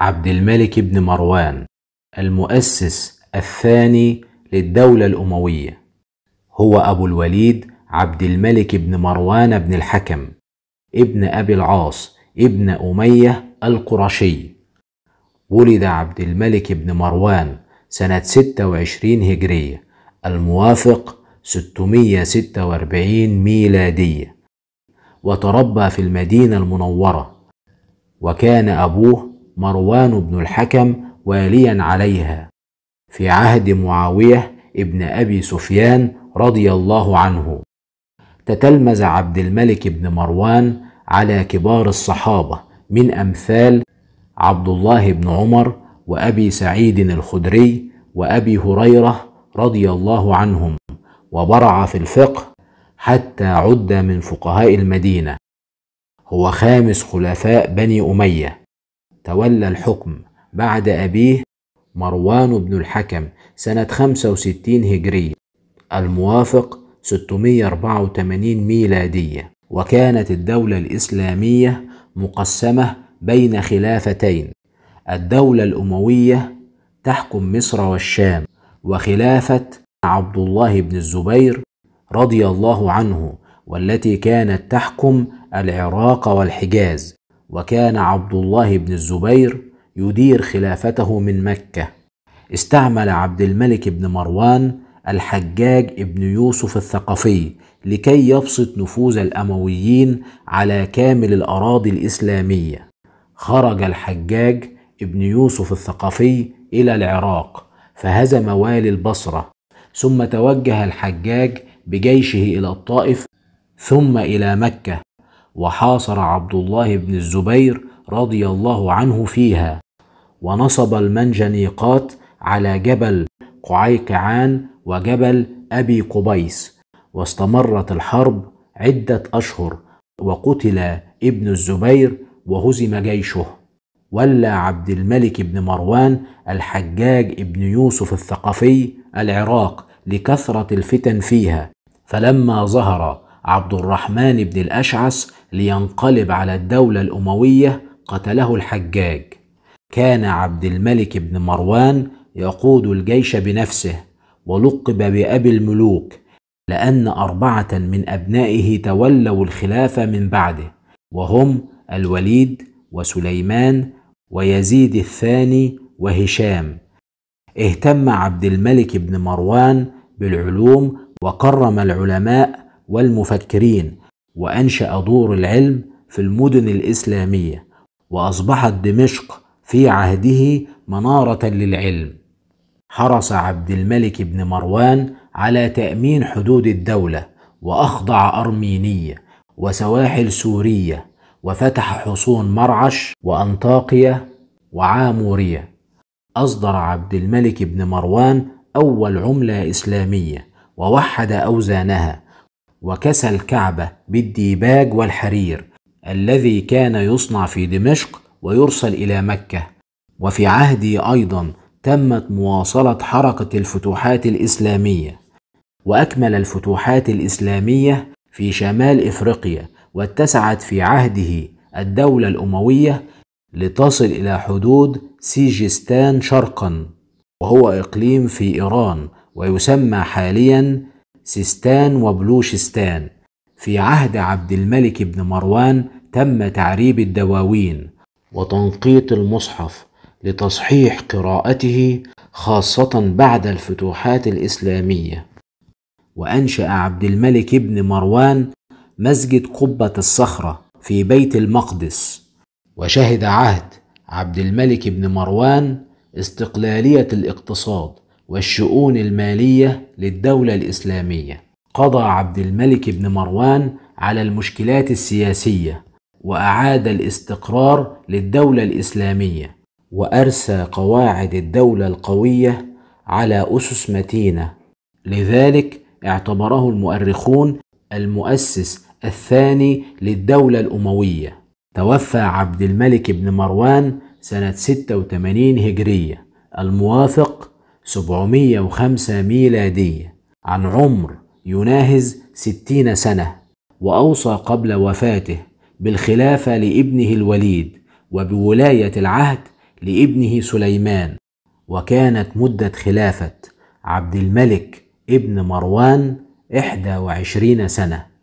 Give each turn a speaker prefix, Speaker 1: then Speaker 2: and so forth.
Speaker 1: عبد الملك بن مروان المؤسس الثاني للدولة الأموية هو أبو الوليد عبد الملك بن مروان بن الحكم ابن أبي العاص ابن أمية القرشي ولد عبد الملك بن مروان سنة 26 هجرية الموافق 646 ميلادية وتربى في المدينة المنورة وكان أبوه مروان بن الحكم واليا عليها في عهد معاويه ابن ابي سفيان رضي الله عنه تتلمذ عبد الملك بن مروان على كبار الصحابه من امثال عبد الله بن عمر وابي سعيد الخدري وابي هريره رضي الله عنهم وبرع في الفقه حتى عد من فقهاء المدينه هو خامس خلفاء بني اميه تولى الحكم بعد أبيه مروان بن الحكم سنة 65 هجرية الموافق 684 ميلادية وكانت الدولة الإسلامية مقسمة بين خلافتين الدولة الأموية تحكم مصر والشام وخلافة عبد الله بن الزبير رضي الله عنه والتي كانت تحكم العراق والحجاز وكان عبد الله بن الزبير يدير خلافته من مكة استعمل عبد الملك بن مروان الحجاج بن يوسف الثقفي لكي يبسط نفوذ الأمويين على كامل الأراضي الإسلامية خرج الحجاج بن يوسف الثقفي إلى العراق فهزم والي البصرة ثم توجه الحجاج بجيشه إلى الطائف ثم إلى مكة وحاصر عبد الله بن الزبير رضي الله عنه فيها ونصب المنجنيقات على جبل قعيقعان وجبل أبي قبيس واستمرت الحرب عدة أشهر وقتل ابن الزبير وهزم جيشه ولى عبد الملك بن مروان الحجاج بن يوسف الثقفي العراق لكثرة الفتن فيها فلما ظهر عبد الرحمن بن الأشعث لينقلب على الدولة الأموية قتله الحجاج كان عبد الملك بن مروان يقود الجيش بنفسه ولقب بأبي الملوك لأن أربعة من أبنائه تولوا الخلافة من بعده وهم الوليد وسليمان ويزيد الثاني وهشام اهتم عبد الملك بن مروان بالعلوم وكرم العلماء والمفكرين وأنشأ دور العلم في المدن الإسلامية وأصبحت دمشق في عهده منارة للعلم حرص عبد الملك بن مروان على تأمين حدود الدولة وأخضع أرمينية وسواحل سورية وفتح حصون مرعش وأنطاقية وعامورية أصدر عبد الملك بن مروان أول عملة إسلامية ووحد أوزانها وكسى الكعبة بالديباج والحرير الذي كان يصنع في دمشق ويرسل إلى مكة وفي عهده أيضا تمت مواصلة حركة الفتوحات الإسلامية وأكمل الفتوحات الإسلامية في شمال إفريقيا واتسعت في عهده الدولة الأموية لتصل إلى حدود سيجستان شرقا وهو إقليم في إيران ويسمى حاليا سيستان وبلوشستان في عهد عبد الملك بن مروان تم تعريب الدواوين وتنقيط المصحف لتصحيح قراءته خاصة بعد الفتوحات الإسلامية وأنشأ عبد الملك بن مروان مسجد قبة الصخرة في بيت المقدس وشهد عهد عبد الملك بن مروان استقلالية الاقتصاد والشؤون المالية للدولة الإسلامية قضى عبد الملك بن مروان على المشكلات السياسية وأعاد الاستقرار للدولة الإسلامية وأرسى قواعد الدولة القوية على أسس متينة لذلك اعتبره المؤرخون المؤسس الثاني للدولة الأموية توفى عبد الملك بن مروان سنة 86 هجرية الموافق 705 ميلادية عن عمر يناهز 60 سنة وأوصى قبل وفاته بالخلافة لابنه الوليد وبولاية العهد لابنه سليمان وكانت مدة خلافة عبد الملك ابن مروان 21 سنة